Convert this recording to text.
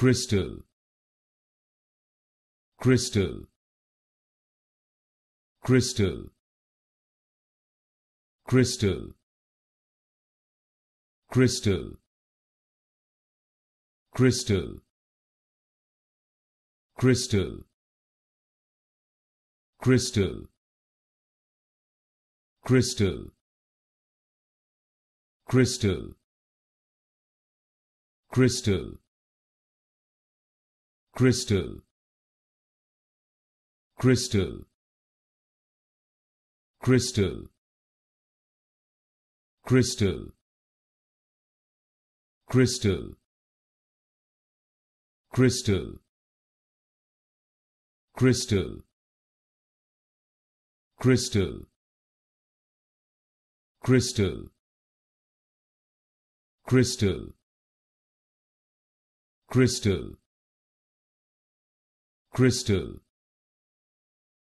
crystal crystal crystal crystal crystal crystal crystal crystal crystal crystal crystal crystal crystal crystal crystal crystal crystal crystal crystal crystal crystal crystal crystal